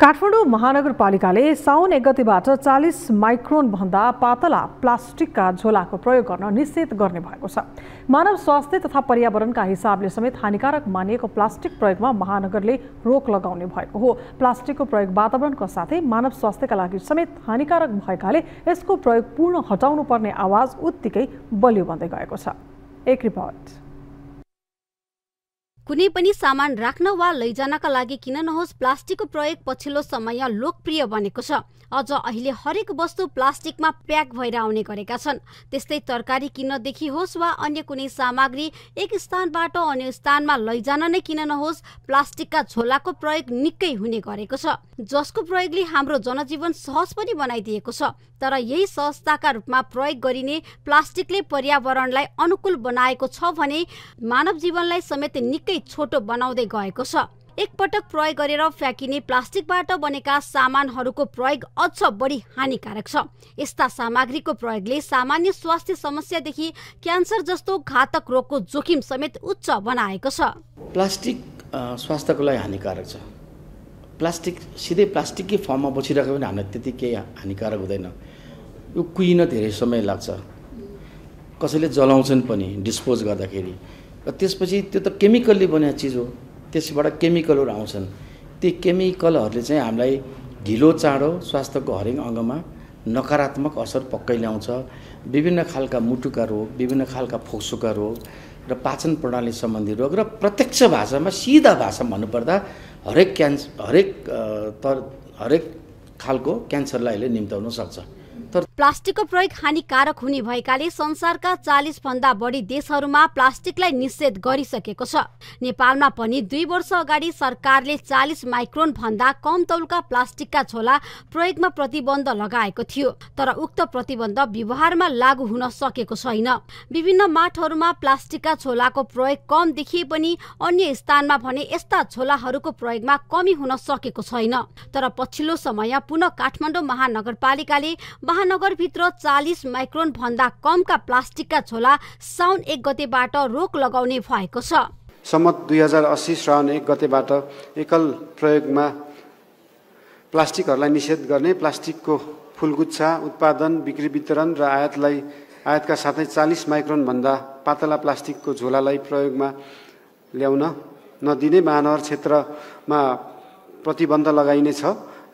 काठमाडौँ महानगरपालिकाले साउन एक गतिबाट चालिस माइक्रोनभन्दा पातला प्लास्टिकका झोलाको प्रयोग गर्न निषेध गर्ने भएको छ मानव स्वास्थ्य तथा पर्यावरणका हिसाबले समेत हानिकारक मानिएको प्लास्टिक प्रयोगमा महानगरले रोक लगाउने भएको हो प्लास्टिकको प्रयोग वातावरणको साथै मानव स्वास्थ्यका लागि समेत हानिकारक भएकाले यसको प्रयोग पूर्ण हटाउनु पर्ने आवाज उत्तिकै बलियो बन्दै गएको छ एक रिपोर्ट कुनै पनि सामान राख्न वा लैजानका लागि किन नहोस् प्लास्टिकको प्रयोग पछिल्लो समय लोकप्रिय बनेको छ अझ अहिले हरेक वस्तु प्लास्टिकमा प्याक भएर आउने गरेका छन् त्यस्तै तरकारी किन्नदेखि होस् वा अन्य कुनै सामग्री एक स्थानबाट अन्य स्थानमा लैजान नै किन नहोस् प्लास्टिकका झोलाको प्रयोग निकै हुने गरेको छ जसको प्रयोगले हाम्रो जनजीवन सहज पनि बनाइदिएको छ तर यही सहजताका रूपमा प्रयोग गरिने प्लास्टिकले पर्यावरणलाई अनुकूल बनाएको छ भने मानव जीवनलाई समेत निकै अझै छोटो बनाउँदै गएको छ एकपटक प्रयोग गरेर फ्याँकिने प्लास्टिकबाट बनेका सामानहरूको प्रयोग अझ बढी हानिकारक छ यस्ता सामग्रीको प्रयोगले सामान्य स्वास्थ्य समस्यादेखि क्यान्सर जस्तो घातक रोगको जोखिम समेत उच्च बनाएको छ प्लास्टिक स्वास्थ्यको लागि हानिकारक छ प्लास्टिक सिधै प्लास्टिककै फर्ममा बसिरहेको भने हामीलाई त्यति केही हानिकारक हुँदैन यो कुहिन धेरै समय लाग्छ कसैले जलाउँछन् पनि डिस्पोज गर्दाखेरि र त्यसपछि त्यो त केमिकलले बनेको चिज हो त्यसबाट केमिकलहरू आउँछन् ती केमिकलहरूले चाहिँ हामीलाई ढिलो चाँडो स्वास्थ्यको हरेक अङ्गमा नकारात्मक असर पक्कै ल्याउँछ विभिन्न खालका मुटुका रोग विभिन्न खालका फोक्सोका रोग र पाचन प्रणाली सम्बन्धी रोग र प्रत्यक्ष भाषामा सिधा भाषामा भन्नुपर्दा हरेक क्यान्स हरेक तर हरेक खालको क्यान्सरलाई अहिले निम्ताउन सक्छ तर प्लास्टिकको प्रयोग हानिकारक हुने भएकाले संसारका चालिस भन्दा बढी देशहरूमा प्लास्टिकलाई निषेध गरिसकेको छ नेपालमा पनि दुई वर्ष अगाडि सरकारले चालिस माइक्रोन भन्दा कम तौलका प्लास्टिकका झोला प्रयोगमा प्रतिबन्ध लगाएको थियो तर उक्त प्रतिबन्ध व्यवहारमा लागू हुन सकेको छैन विभिन्न माठहरूमा प्लास्टिकका झोलाको प्रयोग कम देखिए पनि अन्य स्थानमा भने यस्ता झोलाहरूको प्रयोगमा कमी हुन सकेको छैन तर पछिल्लो समय पुनः काठमाडौँ महानगरपालिकाले महानगर नगरभित्र चालिस माइक्रोन भन्दा कमका प्लास्टिकका झोला साउन एक गतेबाट रोक लगाउने भएको छ सम्म दुई हजार अस्सी श्रावण एक गतेबाट एकल प्रयोगमा प्लास्टिकहरूलाई निषेध गर्ने प्लास्टिकको फुलगुच्छा उत्पादन बिक्री वितरण र आयातलाई आयातका साथै चालिस माइक्रोनभन्दा पातला प्लास्टिकको झोलालाई प्रयोगमा ल्याउन नदिने महानगर क्षेत्रमा प्रतिबन्ध लगाइनेछ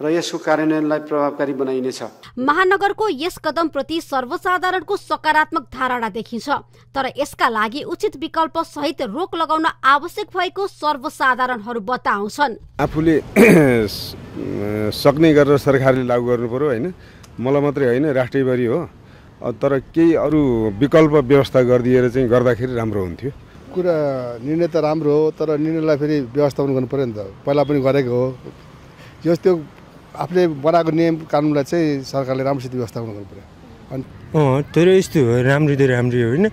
र यसको कार्यान्वयनलाई प्रभावकारी बनाइनेछ महानगरको यस कदमप्रति सर्वसाधारणको सकारात्मक धारणा देखिन्छ तर यसका लागि उचित विकल्प सहित रोक लगाउन आवश्यक भएको सर्वसाधारणहरू बताउँछन् आफूले सक्ने गरेर सरकारले लागू गर्नु पर्यो होइन मलाई मात्रै होइन राष्ट्रियभरि हो तर केही अरू विकल्प व्यवस्था गरिदिएर चाहिँ गर्दाखेरि राम्रो हुन्थ्यो कुरा निर्णय त राम्रो हो तर निर्णयलाई फेरि व्यवस्थापन गर्नु पऱ्यो नि त पहिला पनि गरेको हो यस त्यो आफूले बनाएको नियम कानुनलाई चाहिँ सरकारले राम्रोसित व्यवस्थापन गर्नु पऱ्यो अनि अँ तर यस्तो हो राम्रो त राम्रै होइन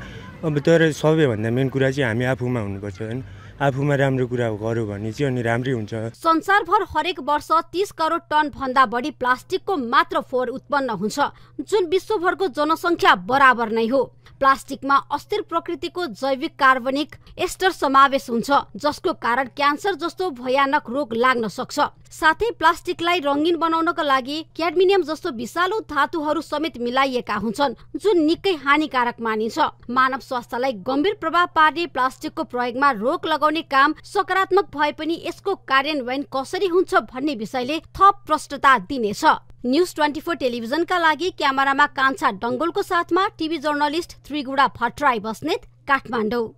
अब तर सबैभन्दा मेन कुरा चाहिँ हामी आफूमा हुनुपर्छ होइन आफूमा राम्रो कुरा गर्यो भने चाहिँ अनि राम्रै हुन्छ संसारभर हरेक वर्ष तिस करोड टन भन्दा बढी प्लास्टिकको मात्र फोहोर उत्पन्न हुन्छ जुन विश्वभरको जनसङ्ख्या बराबर नै हो प्लास्टिकमा अस्थिर प्रकृतिको जैविक कार्बनिक एस्टर समावेश हुन्छ जसको कारण क्यान्सर जस्तो भयानक रोग लाग्न सक्छ साथै प्लास्टिकलाई रङ्गिन बनाउनका लागि क्याडमिनियम जस्तो विषालु धातुहरू समेत मिलाइएका हुन्छन् जुन निकै हानिकारक मानिन्छ मानव स्वास्थ्यलाई गम्भीर प्रभाव पार्ने प्लास्टिकको प्रयोगमा रोग लगाउने लगाउने काम सकारात्मक भए पनि यसको कार्यान्वयन कसरी हुन्छ भन्ने विषयले थप प्रष्टता दिनेछ न्युज ट्वेन्टी फोर टेलिभिजनका लागि क्यामेरामा कान्छा डङ्गोलको साथमा टिभी जर्नलिस्ट त्रिगुडा भट्टराई बस्नेत काठमाडौँ